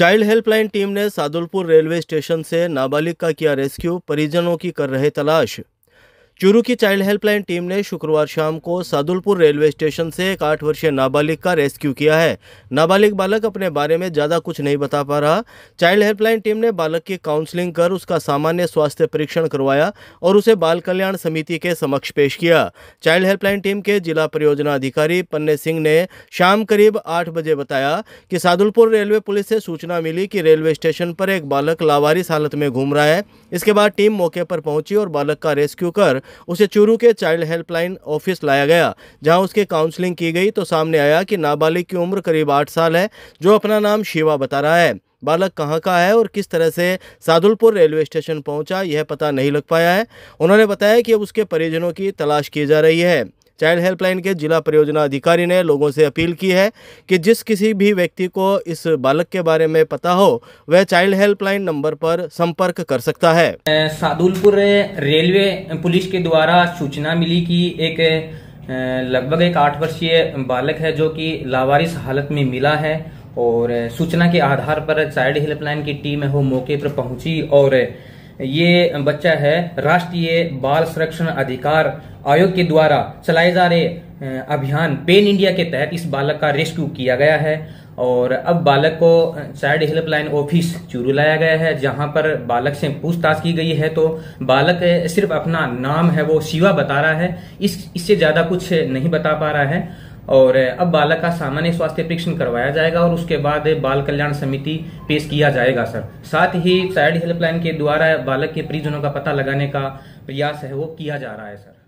child helpline team ने Sadulpur railway station से नाबालिग का किया रेस्क्यू परिजनों की कर रहे तलाश चूरू की चाइल्ड हेल्पलाइन टीम ने शुक्रवार शाम को सादुलपुर रेलवे स्टेशन से एक आठ वर्षीय नाबालिग का रेस्क्यू किया है नाबालिग बालक अपने बारे में ज़्यादा कुछ नहीं बता पा रहा चाइल्ड हेल्पलाइन टीम ने बालक की काउंसलिंग कर उसका सामान्य स्वास्थ्य परीक्षण करवाया और उसे बाल कल्याण समिति के समक्ष पेश किया चाइल्ड हेल्पलाइन टीम के जिला परियोजना अधिकारी पन्ने सिंह ने शाम करीब आठ बजे बताया कि सादुलपुर रेलवे पुलिस से सूचना मिली कि रेलवे स्टेशन पर एक बालक लावारिस हालत में घूम रहा है इसके बाद टीम मौके पर पहुंची और बालक का रेस्क्यू कर उसे चूरू के चाइल्ड हेल्पलाइन ऑफिस लाया गया जहां उसके काउंसलिंग की गई तो सामने आया कि नाबालिग की उम्र करीब आठ साल है जो अपना नाम शिवा बता रहा है बालक कहाँ का है और किस तरह से सादुलपुर रेलवे स्टेशन पहुंचा यह पता नहीं लग पाया है उन्होंने बताया कि अब उसके परिजनों की तलाश की जा रही है चाइल्ड हेल्पलाइन के जिला परियोजना अधिकारी ने लोगों से अपील की है कि जिस किसी भी व्यक्ति को इस बालक के बारे में पता हो वह चाइल्ड हेल्पलाइन नंबर पर संपर्क कर सकता है सादुलपुर रेलवे पुलिस के द्वारा सूचना मिली कि एक लगभग एक आठ वर्षीय बालक है जो कि लावारिस हालत में मिला है और सूचना के आधार पर चाइल्ड हेल्पलाइन की टीम है वो मौके पर पहुंची और ये बच्चा है राष्ट्रीय बाल संरक्षण अधिकार आयोग के द्वारा चलाए जा रहे अभियान पेन इंडिया के तहत इस बालक का रेस्क्यू किया गया है और अब बालक को चाइल्ड हेल्पलाइन ऑफिस चूरू लाया गया है जहां पर बालक से पूछताछ की गई है तो बालक सिर्फ अपना नाम है वो शिवा बता रहा है इस इससे ज्यादा कुछ नहीं बता पा रहा है और अब बालक का सामान्य स्वास्थ्य परीक्षण करवाया जाएगा और उसके बाद बाल कल्याण समिति पेश किया जाएगा सर साथ ही चाइल्ड हेल्पलाइन के द्वारा बालक के परिजनों का पता लगाने का प्रयास है वो किया जा रहा है सर